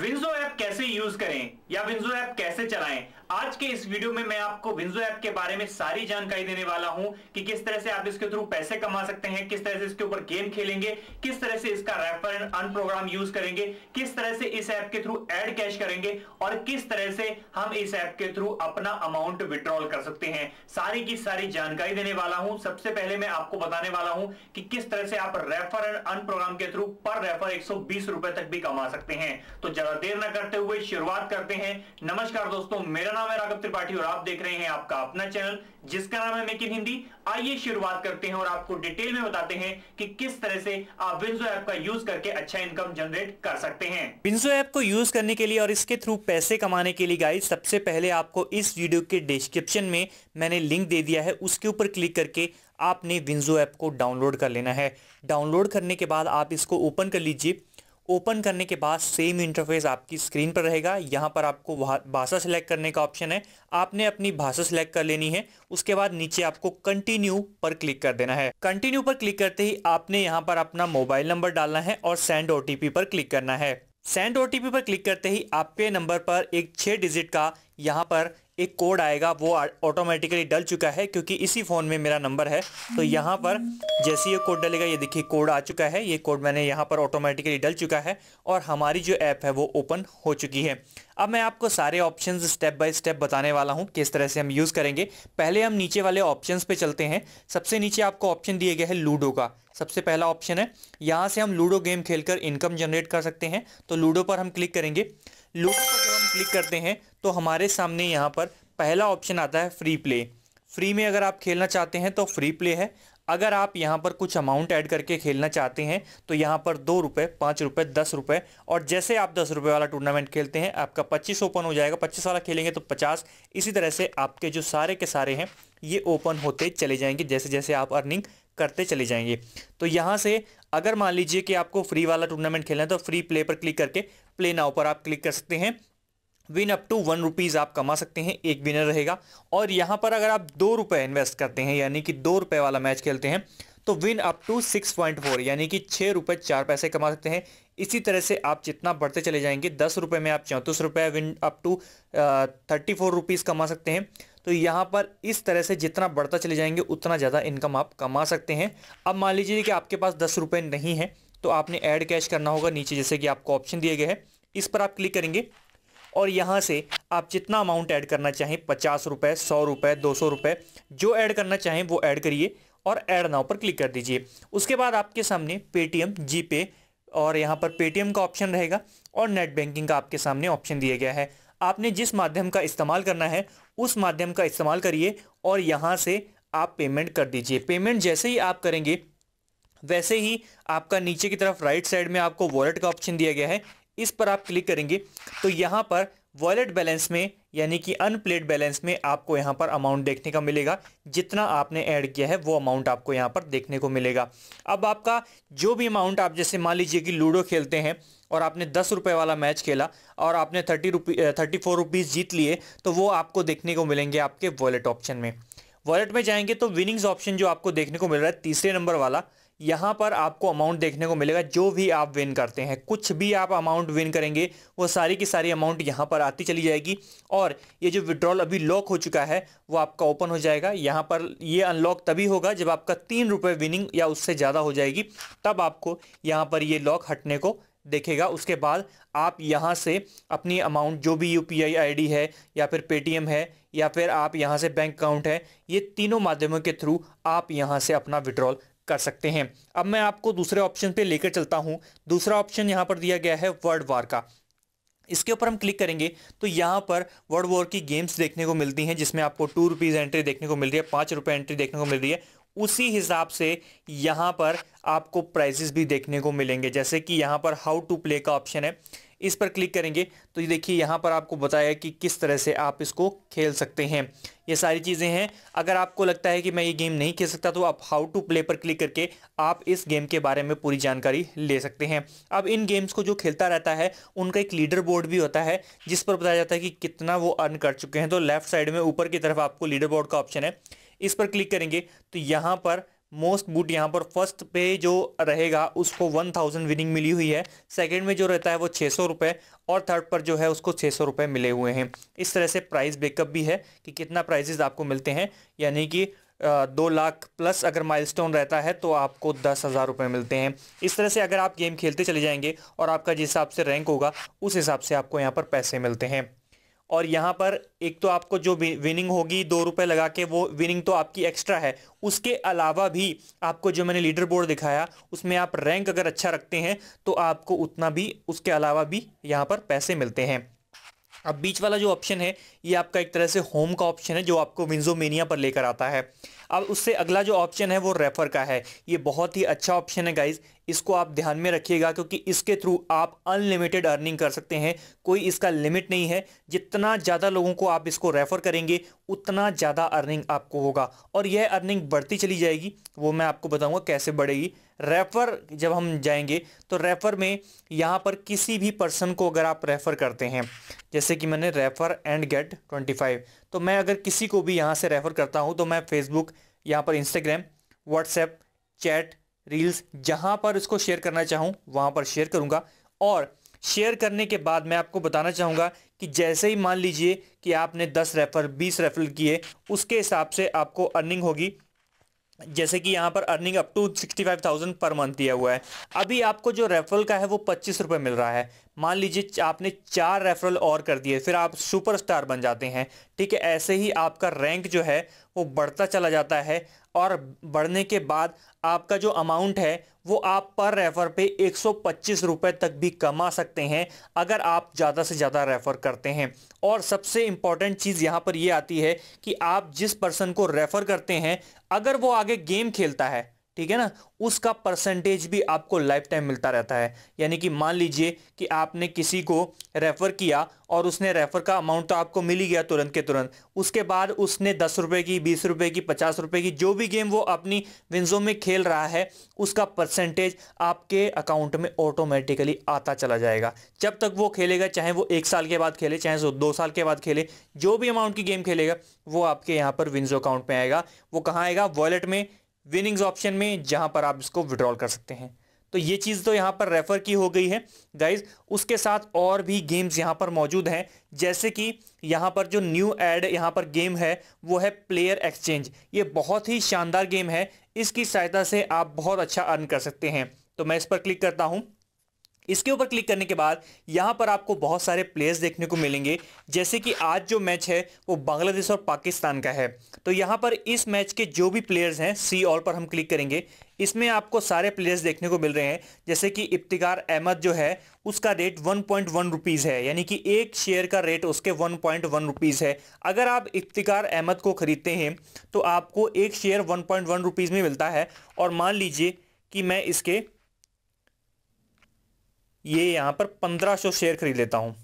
WinZO app कैसे use करें या विंजो ऐप कैसे चलाएं आज के इस वीडियो में मैं आपको विंजो ऐप के बारे में सारी जानकारी देने वाला हूं कि किस तरह से आप इसके थ्रू पैसे कमा सकते हैं किस तरह से इसके ऊपर गेम खेलेंगे किस तरह से इसका refer and earn program use करेंगे किस तरह से इस ऐप के थ्रू एड कैश करेंगे और किस तरह से हम इस ऐप के थ्रू अपना अमाउंट विड्रॉल कर सकते हैं सारी की सारी जानकारी देने वाला हूं सबसे पहले मैं आपको बताने वाला हूं कि किस तरह से आप रेफर एंड अन प्रोग्राम के थ्रू पर रेफर एक तक भी कमा सकते हैं तो ज्यादा देर न करते हुए शुरुआत करते हैं नमस्कार दोस्तों मेरा नाम है राघव त्रिपाठी और आप देख रहे हैं आपका अपना चैनल जिसका नाम है मेक इन हिंदी आइए शुरुआत करते हैं और आपको डिटेल में बताते हैं कि किस तरह से आप विंजो ऐप का यूज करके अच्छा इनकम जनरेट कर सकते हैं विंजो ऐप को यूज करने के लिए और इसके थ्रू पैसे कमाने के लिए गाइड सबसे पहले आपको इस वीडियो के डिस्क्रिप्शन में मैंने लिंक दे दिया है उसके ऊपर क्लिक करके आपने विंजो ऐप को डाउनलोड कर लेना है डाउनलोड करने के बाद आप इसको ओपन कर लीजिए ओपन करने के बाद सेम इंटरफेस आपकी स्क्रीन पर रहेगा यहाँ पर आपको भाषा सेलेक्ट करने का ऑप्शन है आपने अपनी भाषा सेलेक्ट कर लेनी है उसके बाद नीचे आपको कंटिन्यू पर क्लिक कर देना है कंटिन्यू पर क्लिक करते ही आपने यहाँ पर अपना मोबाइल नंबर डालना है और सेंड ओ पर क्लिक करना है सेंड ओ पर क्लिक करते ही आपके नंबर पर एक छः डिजिट का यहाँ पर एक कोड आएगा वो ऑटोमेटिकली डल चुका है क्योंकि इसी फ़ोन में मेरा नंबर है तो यहाँ पर जैसे ये कोड डलेगा ये देखिए कोड आ चुका है ये कोड मैंने यहाँ पर ऑटोमेटिकली डल चुका है और हमारी जो ऐप है वो ओपन हो चुकी है अब मैं आपको सारे ऑप्शन स्टेप बाय स्टेप बताने वाला हूँ किस तरह से हम यूज़ करेंगे पहले हम नीचे वाले ऑप्शन पर चलते हैं सबसे नीचे आपको ऑप्शन दिए गए हैं लूडो का सबसे पहला ऑप्शन है यहाँ से हम लूडो गेम खेलकर इनकम जनरेट कर सकते हैं तो लूडो पर हम क्लिक करेंगे लूडो क्लिक करते हैं तो हमारे सामने यहाँ पर पहला ऑप्शन आता है फ्री प्ले फ्री में अगर आप खेलना चाहते हैं तो फ्री प्ले है अगर आप यहाँ पर कुछ अमाउंट ऐड करके खेलना चाहते हैं तो यहाँ पर दो रुपये पाँच रुपये दस रुपये और जैसे आप दस रुपये वाला टूर्नामेंट खेलते हैं आपका पच्चीस ओपन हो जाएगा पच्चीस वाला खेलेंगे तो पचास इसी तरह से आपके जो सारे के सारे हैं ये ओपन होते चले जाएंगे जैसे जैसे आप अर्निंग करते चले जाएंगे तो यहाँ से अगर मान लीजिए कि आपको फ्री वाला टूर्नामेंट खेलना है तो फ्री प्ले पर क्लिक करके प्ले नाउ पर आप क्लिक कर सकते हैं win up to one rupees आप कमा सकते हैं एक विनर रहेगा और यहाँ पर अगर आप दो रुपये इन्वेस्ट करते हैं यानी कि दो रुपये वाला मैच खेलते हैं तो win up to six point four यानी कि छः रुपये चार पैसे कमा सकते हैं इसी तरह से आप जितना बढ़ते चले जाएंगे दस रुपये में आप चौंतीस रुपये win up to thirty four rupees कमा सकते हैं तो यहाँ पर इस तरह से जितना बढ़ता चले जाएंगे उतना ज़्यादा इनकम आप कमा सकते हैं अब मान लीजिए कि आपके पास दस रुपये नहीं है तो आपने ऐड कैश करना होगा नीचे जैसे कि आपको ऑप्शन दिए गए हैं इस पर आप क्लिक करेंगे और यहाँ से आप जितना अमाउंट ऐड करना चाहें पचास रुपये सौ रुपये दो सौ रुपये जो ऐड करना चाहें वो ऐड करिए और ऐड नाउ पर क्लिक कर दीजिए उसके बाद आपके सामने पेटीएम जी पे और यहाँ पर पेटीएम का ऑप्शन रहेगा और नेट बैंकिंग का आपके सामने ऑप्शन दिया गया है आपने जिस माध्यम का इस्तेमाल करना है उस माध्यम का इस्तेमाल करिए और यहाँ से आप पेमेंट कर दीजिए पेमेंट जैसे ही आप करेंगे वैसे ही आपका नीचे की तरफ राइट साइड में आपको वॉलेट का ऑप्शन दिया गया है इस पर आप क्लिक करेंगे तो यहाँ पर वॉलेट बैलेंस में यानी कि अनप्लेड बैलेंस में आपको यहाँ पर अमाउंट देखने का मिलेगा जितना आपने ऐड किया है वो अमाउंट आपको यहाँ पर देखने को मिलेगा अब आपका जो भी अमाउंट आप जैसे मान लीजिए कि लूडो खेलते हैं और आपने दस रुपये वाला मैच खेला और आपने thirty rupee thirty four rupees जीत लिए तो वो आपको देखने को मिलेंगे आपके वॉलेट ऑप्शन में वॉलेट में जाएंगे तो विनिंग्स ऑप्शन जो आपको देखने को मिल रहा है तीसरे नंबर वाला यहाँ पर आपको अमाउंट देखने को मिलेगा जो भी आप विन करते हैं कुछ भी आप अमाउंट विन करेंगे वो सारी की सारी अमाउंट यहाँ पर आती चली जाएगी और ये जो विड्रॉल अभी लॉक हो चुका है वो आपका ओपन हो जाएगा यहाँ पर ये अनलॉक तभी होगा जब आपका तीन रुपये विनिंग या उससे ज़्यादा हो जाएगी तब आपको यहाँ पर ये लॉक हटने को देखेगा उसके बाद आप यहाँ से अपनी अमाउंट जो भी U P I I D है या फिर पेटीएम है या फिर आप यहाँ से बैंक अकाउंट है ये तीनों माध्यमों के थ्रू आप यहाँ से अपना विड्रॉल कर सकते हैं अब मैं आपको दूसरे ऑप्शन पे लेकर चलता हूं दूसरा ऑप्शन यहां पर दिया गया है वर्ल्ड वार का इसके ऊपर हम क्लिक करेंगे तो यहाँ पर वर्ल्ड वॉर की गेम्स देखने को मिलती हैं जिसमें आपको टू रुपीज़ एंट्री देखने को मिल रही है पाँच रुपये एंट्री देखने को मिल रही है उसी हिसाब से यहाँ पर आपको प्राइजेस भी देखने को मिलेंगे जैसे कि यहाँ पर हाउ टू प्ले का ऑप्शन है इस पर क्लिक करेंगे तो ये देखिए यहाँ पर आपको बताया कि किस तरह से आप इसको खेल सकते हैं ये सारी चीज़ें हैं अगर आपको लगता है कि मैं ये गेम नहीं खेल सकता तो आप हाउ टू प्ले पर क्लिक करके आप इस गेम के बारे में पूरी जानकारी ले सकते हैं अब इन गेम्स को जो खेलता रहता है उनका एक लीडर बोर्ड भी होता है जिस पर बताया जाता है कि कितना वो अर्न कर चुके हैं तो लेफ्ट साइड में ऊपर की तरफ आपको लीडर बोर्ड का ऑप्शन है इस पर क्लिक करेंगे तो यहाँ पर मोस्ट बूट यहाँ पर फर्स्ट पे जो रहेगा उसको वन थाउजेंड विनिंग मिली हुई है सेकंड में जो रहता है वो छः सौ रुपये और थर्ड पर जो है उसको छः सौ रुपये मिले हुए हैं इस तरह से प्राइस ब्रेकअप भी है कि कितना प्राइजेज आपको मिलते हैं यानी कि दो लाख प्लस अगर माइलस्टोन रहता है तो आपको दस हज़ार रुपये मिलते हैं इस तरह से अगर आप गेम खेलते चले जाएंगे और आपका जिस हिसाब से रैंक होगा उस हिसाब से आपको यहाँ पर पैसे मिलते हैं और यहाँ पर एक तो आपको जो विनिंग होगी दो रुपये लगा के वो विनिंग तो आपकी एक्स्ट्रा है उसके अलावा भी आपको जो मैंने लीडर बोर्ड दिखाया उसमें आप रैंक अगर अच्छा रखते हैं तो आपको उतना भी उसके अलावा भी यहाँ पर पैसे मिलते हैं अब बीच वाला जो ऑप्शन है ये आपका एक तरह से होम का ऑप्शन है जो आपको विंजोमेनिया पर लेकर आता है अब उससे अगला जो ऑप्शन है वो रेफ़र का है ये बहुत ही अच्छा ऑप्शन है गाइज़ इसको आप ध्यान में रखिएगा क्योंकि इसके थ्रू आप अनलिमिटेड अर्निंग कर सकते हैं कोई इसका लिमिट नहीं है जितना ज़्यादा लोगों को आप इसको रेफ़र करेंगे उतना ज़्यादा अर्निंग आपको होगा और यह अर्निंग बढ़ती चली जाएगी वो मैं आपको बताऊँगा कैसे बढ़ेगी रेफ़र जब हम जाएंगे तो रेफ़र में यहाँ पर किसी भी पर्सन को अगर आप रेफ़र करते हैं जैसे कि मैंने refer and get twenty five तो मैं अगर किसी को भी यहाँ से रेफ़र करता हूँ तो मैं फेसबुक यहाँ पर इंस्टाग्राम व्हाट्सएप चैट रील्स जहाँ पर इसको शेयर करना चाहूँ वहाँ पर शेयर करूँगा और शेयर करने के बाद मैं आपको बताना चाहूँगा कि जैसे ही मान लीजिए कि आपने दस रेफर बीस रेफर किए उसके हिसाब से आपको अर्निंग होगी जैसे कि यहाँ पर earning up to sixty five thousand per month दिया हुआ है अभी आपको जो रेफरल का है वो पच्चीस रुपये मिल रहा है मान लीजिए आपने चार रेफरल और कर दिए फिर आप सुपरस्टार बन जाते हैं ठीक है ऐसे ही आपका रैंक जो है वो बढ़ता चला जाता है और बढ़ने के बाद आपका जो अमाउंट है वो आप पर रेफ़र पे एक सौ तक भी कमा सकते हैं अगर आप ज़्यादा से ज़्यादा रेफ़र करते हैं और सबसे इम्पॉर्टेंट चीज़ यहाँ पर ये आती है कि आप जिस पर्सन को रेफ़र करते हैं अगर वो आगे गेम खेलता है ठीक है ना उसका परसेंटेज भी आपको लाइफ टाइम मिलता रहता है यानी कि मान लीजिए कि आपने किसी को रेफ़र किया और उसने रेफ़र का अमाउंट तो आपको मिल ही गया तुरंत के तुरंत उसके बाद उसने दस रुपये की बीस रुपये की पचास रुपये की जो भी गेम वो अपनी विंजो में खेल रहा है उसका परसेंटेज आपके अकाउंट में ऑटोमेटिकली आता चला जाएगा जब तक वो खेलेगा चाहे वो एक साल के बाद खेले चाहे दो साल के बाद खेले जो भी अमाउंट की गेम खेलेगा वो आपके यहाँ पर विंजो अकाउंट में आएगा वो कहाँ आएगा वॉलेट में विनिंग्स ऑप्शन में जहां पर आप इसको विड्रॉल कर सकते हैं तो ये चीज़ तो यहाँ पर रेफ़र की हो गई है गाइज उसके साथ और भी गेम्स यहाँ पर मौजूद हैं जैसे कि यहाँ पर जो न्यू एड यहाँ पर गेम है वो है प्लेयर एक्सचेंज ये बहुत ही शानदार गेम है इसकी सहायता से आप बहुत अच्छा अर्न कर सकते हैं तो मैं इस पर क्लिक करता हूँ इसके ऊपर क्लिक करने के बाद यहाँ पर आपको बहुत सारे प्लेयर्स देखने को मिलेंगे जैसे कि आज जो मैच है वो बांग्लादेश और पाकिस्तान का है तो यहाँ पर इस मैच के जो भी प्लेयर्स हैं सी ऑल पर हम क्लिक करेंगे इसमें आपको सारे प्लेयर्स देखने को मिल रहे हैं जैसे कि इफ्तिकार अहमद जो है उसका rate one point one rupees है यानी कि एक शेयर का रेट उसके वन पॉइंट वन रुपीज़ है अगर आप इफ्तिकार अहमद को ख़रीदते हैं तो आपको एक share one point one rupees में मिलता है और मान लीजिए कि मैं इसके ये यहाँ पर पंद्रह सौ शेयर खरीद लेता हूँ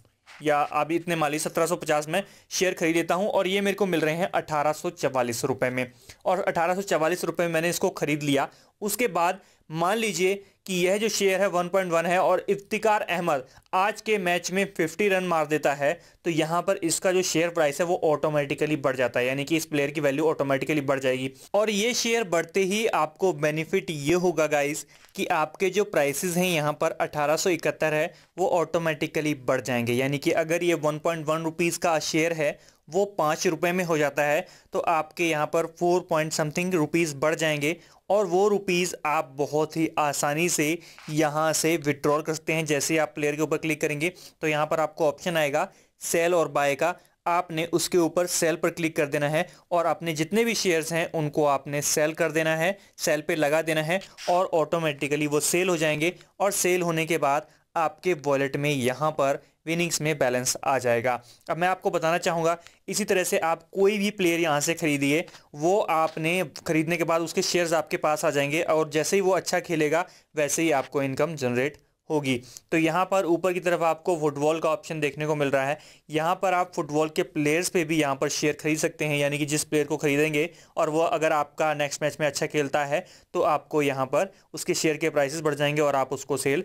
या अभी इतने माली सत्रह सौ पचास में शेयर खरीद लेता हूँ और ये मेरे को मिल रहे हैं अठारह सौ चवालीस रुपये में और अठारह सौ चवालीस रुपये में मैंने इसको खरीद लिया उसके बाद मान लीजिए कि यह जो शेयर है 1.1 है और इफ्तिकार अहमद आज के मैच में 50 रन मार देता है तो यहाँ पर इसका जो शेयर प्राइस है वो ऑटोमेटिकली बढ़ जाता है यानी कि इस प्लेयर की वैल्यू ऑटोमेटिकली बढ़ जाएगी और ये शेयर बढ़ते ही आपको बेनिफिट ये होगा गाइस कि आपके जो प्राइसेस हैं यहाँ पर अठारह है वो ऑटोमेटिकली बढ़ जाएंगे यानी कि अगर ये वन पॉइंट का शेयर है वो पाँच रुपये में हो जाता है तो आपके यहाँ पर फोर पॉइंट समथिंग रुपीज़ बढ़ जाएंगे और वो रुपीज़ आप बहुत ही आसानी से यहाँ से विड्रॉल कर सकते हैं जैसे आप प्लेयर के ऊपर क्लिक करेंगे तो यहाँ पर आपको ऑप्शन आएगा सेल और बाय का आपने उसके ऊपर सेल पर क्लिक कर देना है और अपने जितने भी शेयर्स हैं उनको आपने सेल कर देना है सेल पे लगा देना है और ऑटोमेटिकली वो सेल हो जाएंगे और सेल होने के बाद आपके वॉलेट में यहाँ पर विनिंग्स में बैलेंस आ जाएगा अब मैं आपको बताना चाहूँगा इसी तरह से आप कोई भी प्लेयर यहाँ से खरीदिए वो आपने खरीदने के बाद उसके शेयर्स आपके पास आ जाएंगे और जैसे ही वो अच्छा खेलेगा वैसे ही आपको इनकम जनरेट होगी तो यहाँ पर ऊपर की तरफ आपको फुटबॉल का ऑप्शन देखने को मिल रहा है यहाँ पर आप फुटबॉल के प्लेयर्स पे भी यहाँ पर शेयर खरीद सकते हैं यानी कि जिस प्लेयर को खरीदेंगे और वो अगर आपका नेक्स्ट मैच में अच्छा खेलता है तो आपको यहाँ पर उसके शेयर के प्राइसेस बढ़ जाएंगे और आप उसको सेल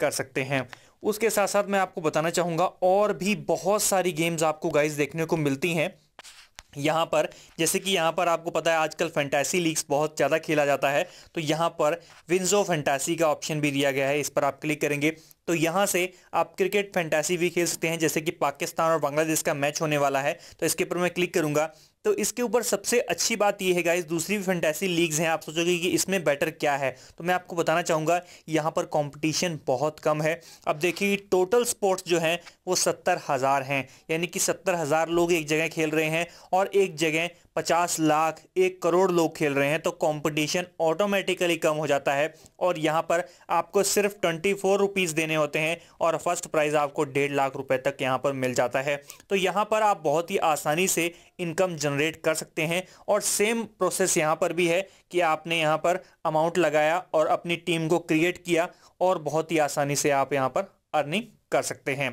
कर सकते हैं उसके साथ साथ मैं आपको बताना चाहूँगा और भी बहुत सारी गेम्स आपको गाइज देखने को मिलती हैं यहाँ पर जैसे कि यहाँ पर आपको पता है आजकल फैंटासी लीग्स बहुत ज़्यादा खेला जाता है तो यहाँ पर विंजो फैंटासी का ऑप्शन भी दिया गया है इस पर आप क्लिक करेंगे तो यहाँ से आप क्रिकेट फैंटासी भी खेल सकते हैं जैसे कि पाकिस्तान और बांग्लादेश का मैच होने वाला है तो इसके ऊपर मैं क्लिक करूँगा तो इसके ऊपर सबसे अच्छी बात यह है गाइज दूसरी भी फैंटेसी लीग्स हैं आप सोचोगे कि इसमें बेटर क्या है तो मैं आपको बताना चाहूँगा यहाँ पर कंपटीशन बहुत कम है अब देखिए टोटल स्पोर्ट्स जो हैं वो सत्तर हज़ार हैं यानी कि सत्तर हज़ार लोग एक जगह खेल रहे हैं और एक जगह पचास लाख एक करोड़ लोग खेल रहे हैं तो कंपटीशन ऑटोमेटिकली कम हो जाता है और यहाँ पर आपको सिर्फ ट्वेंटी फोर रुपीज़ देने होते हैं और फर्स्ट प्राइज़ आपको डेढ़ लाख रुपए तक यहाँ पर मिल जाता है तो यहाँ पर आप बहुत ही आसानी से इनकम जनरेट कर सकते हैं और सेम प्रोसेस यहाँ पर भी है कि आपने यहाँ पर अमाउंट लगाया और अपनी टीम को क्रिएट किया और बहुत ही आसानी से आप यहाँ पर अर्निंग कर सकते हैं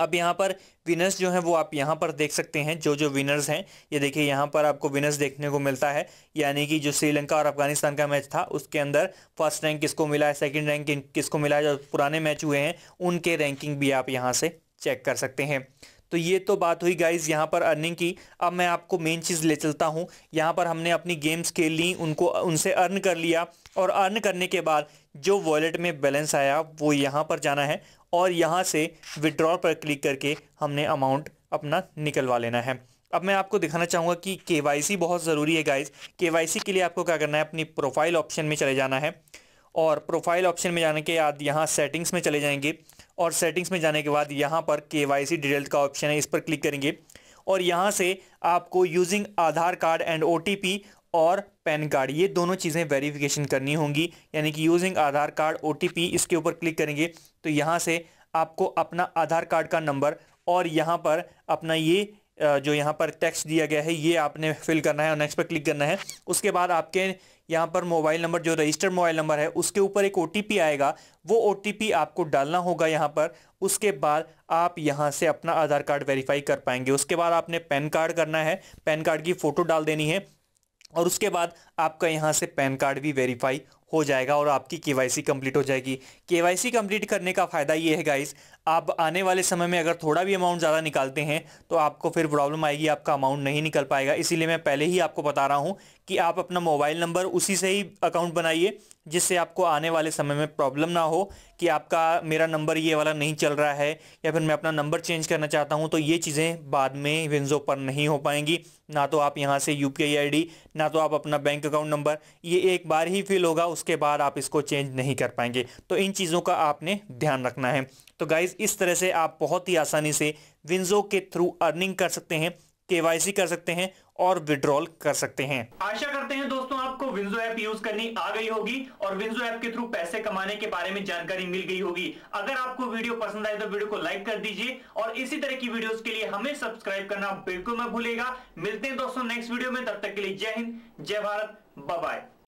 अब यहाँ पर विनर्स जो हैं वो आप यहाँ पर देख सकते हैं जो जो विनर्स हैं ये देखिए यहाँ पर आपको विनर्स देखने को मिलता है यानी कि जो श्रीलंका और अफगानिस्तान का मैच था उसके अंदर फर्स्ट रैंक किसको मिला है सेकेंड रैंक किसको मिला है जो पुराने मैच हुए हैं उनके रैंकिंग भी आप यहाँ से चेक कर सकते हैं तो ये तो बात हुई गाइज यहाँ पर अर्निंग की अब मैं आपको मेन चीज़ ले चलता हूँ यहाँ पर हमने अपनी गेम्स खेल ली उनको उनसे अर्न कर लिया और अर्न करने के बाद जो वॉलेट में बैलेंस आया वो यहाँ पर जाना है और यहाँ से विड्रॉ पर क्लिक करके हमने अमाउंट अपना निकलवा लेना है अब मैं आपको दिखाना चाहूँगा कि के बहुत ज़रूरी है गाइज के के लिए आपको क्या करना है अपनी प्रोफाइल ऑप्शन में चले जाना है और प्रोफाइल ऑप्शन में जाने के बाद यहाँ सेटिंग्स में चले जाएंगे और सेटिंग्स में जाने के बाद यहाँ पर के वाई सी डिटेल का ऑप्शन है इस पर क्लिक करेंगे और यहाँ से आपको यूजिंग आधार कार्ड एंड ओ और पैन कार्ड ये दोनों चीज़ें वेरिफिकेशन करनी होंगी यानी कि यूजिंग आधार कार्ड ओ इसके ऊपर क्लिक करेंगे तो यहाँ से आपको अपना आधार कार्ड का नंबर और यहाँ पर अपना ये जो यहाँ पर टेक्स्ट दिया गया है ये आपने फिल करना है और नेक्स्ट पर क्लिक करना है उसके बाद आपके यहाँ पर मोबाइल नंबर जो रजिस्टर्ड मोबाइल नंबर है उसके ऊपर एक ओ आएगा वो ओ आपको डालना होगा यहाँ पर उसके बाद आप यहाँ से अपना आधार कार्ड वेरीफाई कर पाएंगे उसके बाद आपने पैन कार्ड करना है पैन कार्ड की फ़ोटो डाल देनी है और उसके बाद आपका यहाँ से पैन कार्ड भी वेरीफाई हो जाएगा और आपकी केवाईसी सी कंप्लीट हो जाएगी केवाईसी सी कंप्लीट करने का फ़ायदा ये है गाइस आप आने वाले समय में अगर थोड़ा भी अमाउंट ज़्यादा निकालते हैं तो आपको फिर प्रॉब्लम आएगी आपका अमाउंट नहीं निकल पाएगा इसीलिए मैं पहले ही आपको बता रहा हूँ कि आप अपना मोबाइल नंबर उसी से ही अकाउंट बनाइए जिससे आपको आने वाले समय में प्रॉब्लम ना हो कि आपका मेरा नंबर ये वाला नहीं चल रहा है या फिर मैं अपना नंबर चेंज करना चाहता हूँ तो ये चीज़ें बाद में विंजो पर नहीं हो पाएंगी ना तो आप यहाँ से यू पी ना तो आप अपना बैंक अकाउंट नंबर ये एक बार ही फिल होगा उसके बाद आप इसको चेंज नहीं कर पाएंगे तो इन चीज़ों का आपने ध्यान रखना है तो गाइज़ इस तरह से आप बहुत ही आसानी से विंजो के थ्रू अर्निंग कर सकते हैं केवाईसी कर सकते हैं और विड्रॉल कर सकते हैं आशा करते हैं दोस्तों आपको विंजो ऐप यूज करनी आ गई होगी और विंजो ऐप के थ्रू पैसे कमाने के बारे में जानकारी मिल गई होगी अगर आपको वीडियो पसंद आए तो वीडियो को लाइक कर दीजिए और इसी तरह की वीडियोस के लिए हमें सब्सक्राइब करना बिल्कुल मत भूलेगा मिलते हैं दोस्तों नेक्स्ट वीडियो में तब तक के लिए जय हिंद जय भारत बाय